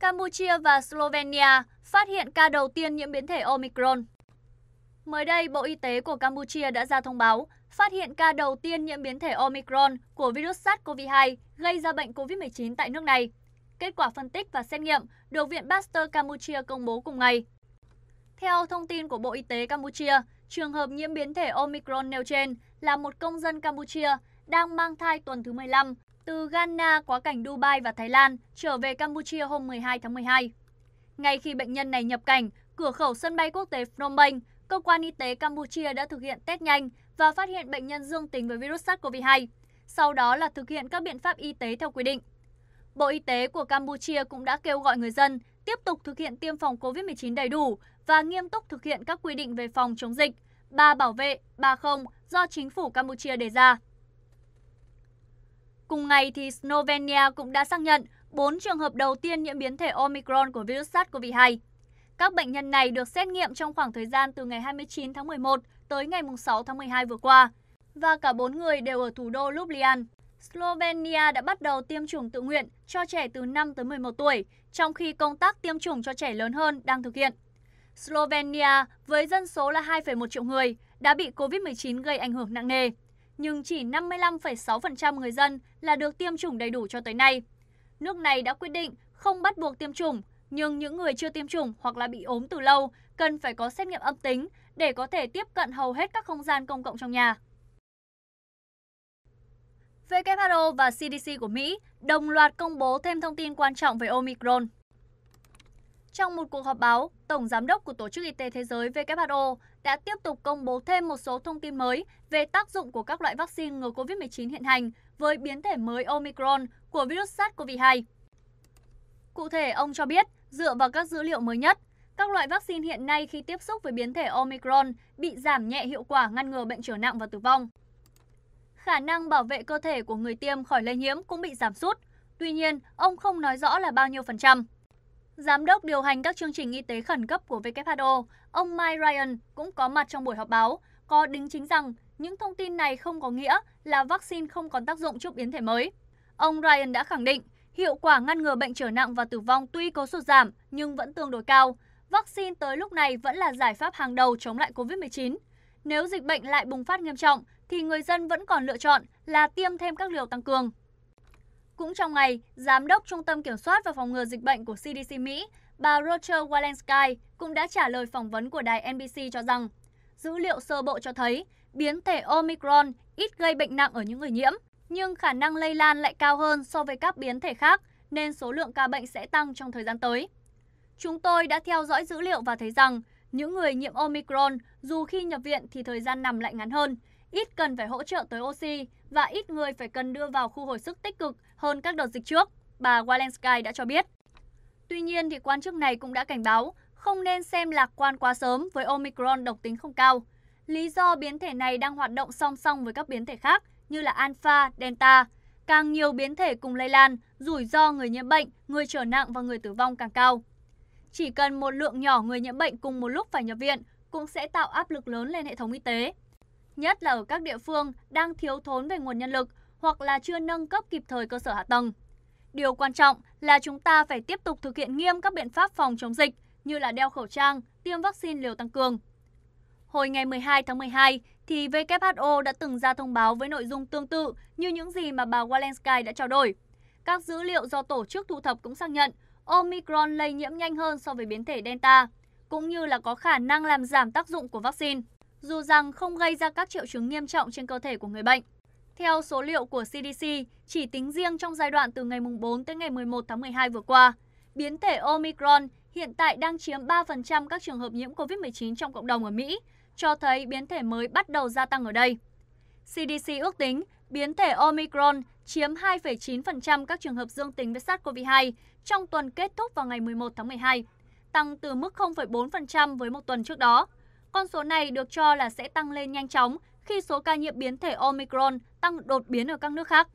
Campuchia và Slovenia phát hiện ca đầu tiên nhiễm biến thể Omicron. Mới đây, Bộ Y tế của Campuchia đã ra thông báo phát hiện ca đầu tiên nhiễm biến thể Omicron của virus SARS-CoV-2 gây ra bệnh COVID-19 tại nước này. Kết quả phân tích và xét nghiệm được Viện Pasteur Campuchia công bố cùng ngày. Theo thông tin của Bộ Y tế Campuchia, trường hợp nhiễm biến thể Omicron nêu trên là một công dân Campuchia đang mang thai tuần thứ 15 từ Ghana quá cảnh Dubai và Thái Lan trở về Campuchia hôm 12 tháng 12. Ngay khi bệnh nhân này nhập cảnh, cửa khẩu sân bay quốc tế Phnom Penh, cơ quan y tế Campuchia đã thực hiện test nhanh và phát hiện bệnh nhân dương tính với virus SARS-CoV-2, sau đó là thực hiện các biện pháp y tế theo quy định. Bộ Y tế của Campuchia cũng đã kêu gọi người dân tiếp tục thực hiện tiêm phòng COVID-19 đầy đủ và nghiêm túc thực hiện các quy định về phòng chống dịch, ba bảo vệ, ba không do chính phủ Campuchia đề ra. Cùng ngày, thì Slovenia cũng đã xác nhận 4 trường hợp đầu tiên nhiễm biến thể Omicron của virus SARS-CoV-2. Các bệnh nhân này được xét nghiệm trong khoảng thời gian từ ngày 29 tháng 11 tới ngày 6 tháng 12 vừa qua, và cả 4 người đều ở thủ đô Ljubljana. Slovenia đã bắt đầu tiêm chủng tự nguyện cho trẻ từ 5 tới 11 tuổi, trong khi công tác tiêm chủng cho trẻ lớn hơn đang thực hiện. Slovenia, với dân số là 2,1 triệu người, đã bị COVID-19 gây ảnh hưởng nặng nề nhưng chỉ 55,6% người dân là được tiêm chủng đầy đủ cho tới nay. Nước này đã quyết định không bắt buộc tiêm chủng, nhưng những người chưa tiêm chủng hoặc là bị ốm từ lâu cần phải có xét nghiệm âm tính để có thể tiếp cận hầu hết các không gian công cộng trong nhà. WHO và CDC của Mỹ đồng loạt công bố thêm thông tin quan trọng về Omicron. Trong một cuộc họp báo, Tổng Giám đốc của Tổ chức Y tế Thế giới WHO đã tiếp tục công bố thêm một số thông tin mới về tác dụng của các loại vaccine ngừa COVID-19 hiện hành với biến thể mới Omicron của virus SARS-CoV-2. Cụ thể, ông cho biết, dựa vào các dữ liệu mới nhất, các loại vaccine hiện nay khi tiếp xúc với biến thể Omicron bị giảm nhẹ hiệu quả ngăn ngừa bệnh trở nặng và tử vong. Khả năng bảo vệ cơ thể của người tiêm khỏi lây nhiễm cũng bị giảm sút. Tuy nhiên, ông không nói rõ là bao nhiêu phần trăm. Giám đốc điều hành các chương trình y tế khẩn cấp của WHO, ông Mike Ryan cũng có mặt trong buổi họp báo, có đính chính rằng những thông tin này không có nghĩa là vaccine không còn tác dụng trước biến thể mới. Ông Ryan đã khẳng định, hiệu quả ngăn ngừa bệnh trở nặng và tử vong tuy có sụt giảm nhưng vẫn tương đối cao. Vaccine tới lúc này vẫn là giải pháp hàng đầu chống lại COVID-19. Nếu dịch bệnh lại bùng phát nghiêm trọng, thì người dân vẫn còn lựa chọn là tiêm thêm các liều tăng cường. Cũng trong ngày, Giám đốc Trung tâm Kiểm soát và Phòng ngừa Dịch bệnh của CDC Mỹ, bà Roger Walensky cũng đã trả lời phỏng vấn của đài NBC cho rằng dữ liệu sơ bộ cho thấy biến thể Omicron ít gây bệnh nặng ở những người nhiễm, nhưng khả năng lây lan lại cao hơn so với các biến thể khác nên số lượng ca bệnh sẽ tăng trong thời gian tới. Chúng tôi đã theo dõi dữ liệu và thấy rằng những người nhiễm Omicron dù khi nhập viện thì thời gian nằm lại ngắn hơn – ít cần phải hỗ trợ tới oxy và ít người phải cần đưa vào khu hồi sức tích cực hơn các đợt dịch trước, bà Walensky đã cho biết. Tuy nhiên, thì quan chức này cũng đã cảnh báo không nên xem lạc quan quá sớm với Omicron độc tính không cao. Lý do biến thể này đang hoạt động song song với các biến thể khác như là Alpha, Delta. Càng nhiều biến thể cùng lây lan, rủi ro người nhiễm bệnh, người trở nặng và người tử vong càng cao. Chỉ cần một lượng nhỏ người nhiễm bệnh cùng một lúc phải nhập viện cũng sẽ tạo áp lực lớn lên hệ thống y tế, nhất là ở các địa phương đang thiếu thốn về nguồn nhân lực hoặc là chưa nâng cấp kịp thời cơ sở hạ tầng. Điều quan trọng là chúng ta phải tiếp tục thực hiện nghiêm các biện pháp phòng chống dịch như là đeo khẩu trang, tiêm vaccine liều tăng cường. Hồi ngày 12 tháng 12 thì WHO đã từng ra thông báo với nội dung tương tự như những gì mà bà Walensky đã trao đổi. Các dữ liệu do tổ chức thu thập cũng xác nhận Omicron lây nhiễm nhanh hơn so với biến thể Delta, cũng như là có khả năng làm giảm tác dụng của vaccine dù rằng không gây ra các triệu chứng nghiêm trọng trên cơ thể của người bệnh. Theo số liệu của CDC, chỉ tính riêng trong giai đoạn từ ngày 4 tới ngày 11 tháng 12 vừa qua, biến thể Omicron hiện tại đang chiếm 3% các trường hợp nhiễm COVID-19 trong cộng đồng ở Mỹ, cho thấy biến thể mới bắt đầu gia tăng ở đây. CDC ước tính biến thể Omicron chiếm 2,9% các trường hợp dương tính với SARS-CoV-2 trong tuần kết thúc vào ngày 11 tháng 12, tăng từ mức 0,4% với một tuần trước đó. Con số này được cho là sẽ tăng lên nhanh chóng khi số ca nhiễm biến thể Omicron tăng đột biến ở các nước khác.